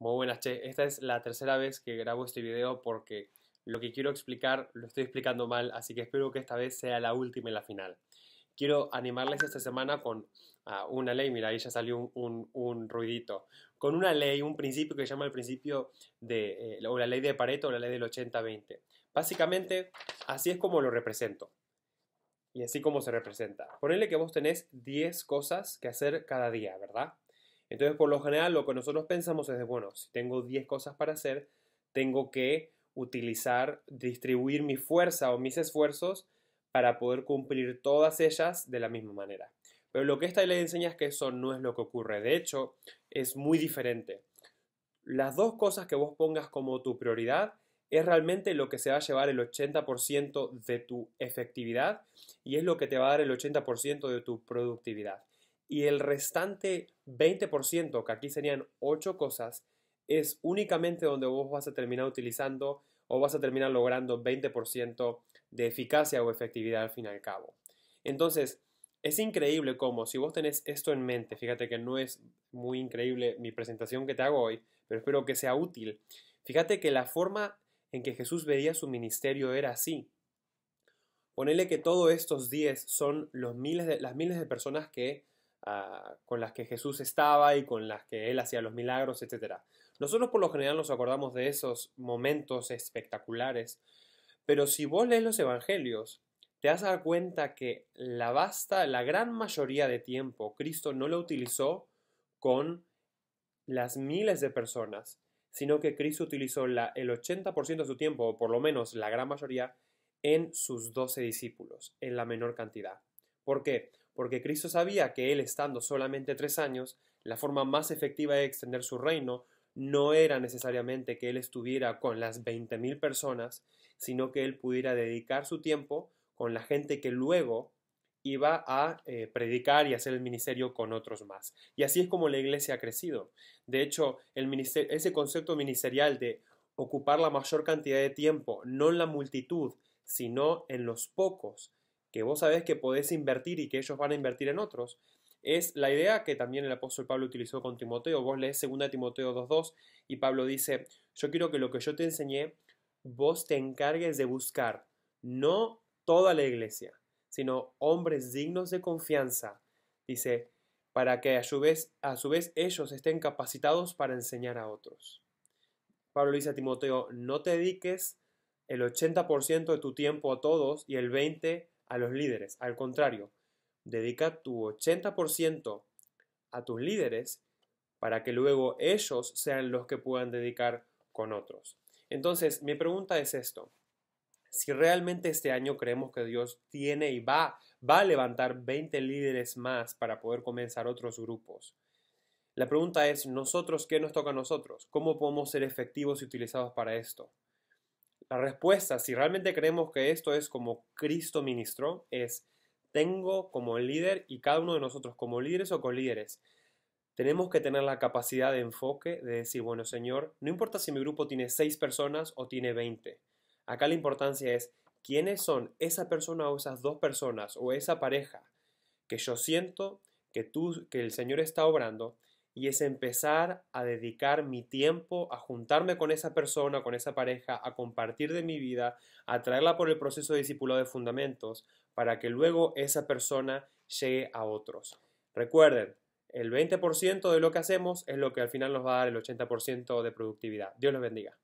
Muy buenas, Che. Esta es la tercera vez que grabo este video porque lo que quiero explicar lo estoy explicando mal, así que espero que esta vez sea la última y la final. Quiero animarles esta semana con ah, una ley, mira, ahí ya salió un, ruidito, con una ley, un principio que se llama el principio de, eh, o la ley de Pareto o la ley del 80-20. Básicamente, así es como lo represento y así como se representa. Ponele que vos tenés 10 cosas que hacer cada día, ¿verdad? Entonces, por lo general, lo que nosotros pensamos es de, bueno, si tengo 10 cosas para hacer, tengo que utilizar, distribuir mi fuerza o mis esfuerzos para poder cumplir todas ellas de la misma manera. Pero lo que esta ley enseña es que eso no es lo que ocurre. De hecho, es muy diferente. Las dos cosas que vos pongas como tu prioridad es realmente lo que se va a llevar el 80% de tu efectividad y es lo que te va a dar el 80% de tu productividad y el restante 20%, que aquí serían 8 cosas, es únicamente donde vos vas a terminar utilizando o vas a terminar logrando 20% de eficacia o efectividad al fin y al cabo. Entonces, es increíble cómo si vos tenés esto en mente, fíjate que no es muy increíble mi presentación que te hago hoy, pero espero que sea útil. Fíjate que la forma en que Jesús veía su ministerio era así. Ponele que todos estos 10 son los miles de, las miles de personas que Ah, con las que Jesús estaba y con las que él hacía los milagros, etc. Nosotros por lo general nos acordamos de esos momentos espectaculares, pero si vos lees los evangelios, te vas a dar cuenta que la vasta, la gran mayoría de tiempo Cristo no lo utilizó con las miles de personas, sino que Cristo utilizó el 80% de su tiempo, o por lo menos la gran mayoría, en sus doce discípulos, en la menor cantidad. ¿Por qué? Porque Cristo sabía que él estando solamente tres años, la forma más efectiva de extender su reino no era necesariamente que él estuviera con las 20.000 personas, sino que él pudiera dedicar su tiempo con la gente que luego iba a eh, predicar y hacer el ministerio con otros más. Y así es como la iglesia ha crecido. De hecho, ese concepto ministerial de ocupar la mayor cantidad de tiempo, no en la multitud, sino en los pocos, que vos sabés que podés invertir y que ellos van a invertir en otros. Es la idea que también el apóstol Pablo utilizó con Timoteo. Vos lees 2 Timoteo 2.2 y Pablo dice, yo quiero que lo que yo te enseñé, vos te encargues de buscar, no toda la iglesia, sino hombres dignos de confianza. Dice, para que a su vez, a su vez ellos estén capacitados para enseñar a otros. Pablo dice a Timoteo, no te dediques el 80% de tu tiempo a todos y el 20% a los líderes. Al contrario, dedica tu 80% a tus líderes para que luego ellos sean los que puedan dedicar con otros. Entonces, mi pregunta es esto. Si realmente este año creemos que Dios tiene y va, va a levantar 20 líderes más para poder comenzar otros grupos, la pregunta es, ¿nosotros qué nos toca a nosotros? ¿Cómo podemos ser efectivos y utilizados para esto? la respuesta, si realmente creemos que esto es como Cristo ministró, es tengo como líder y cada uno de nosotros como líderes o líderes. tenemos que tener la capacidad de enfoque de decir, bueno, Señor, no importa si mi grupo tiene seis personas o tiene veinte. Acá la importancia es quiénes son esa persona o esas dos personas o esa pareja que yo siento que tú que el Señor está obrando y es empezar a dedicar mi tiempo a juntarme con esa persona, con esa pareja, a compartir de mi vida, a traerla por el proceso de discipulado de fundamentos para que luego esa persona llegue a otros. Recuerden, el 20% de lo que hacemos es lo que al final nos va a dar el 80% de productividad. Dios los bendiga.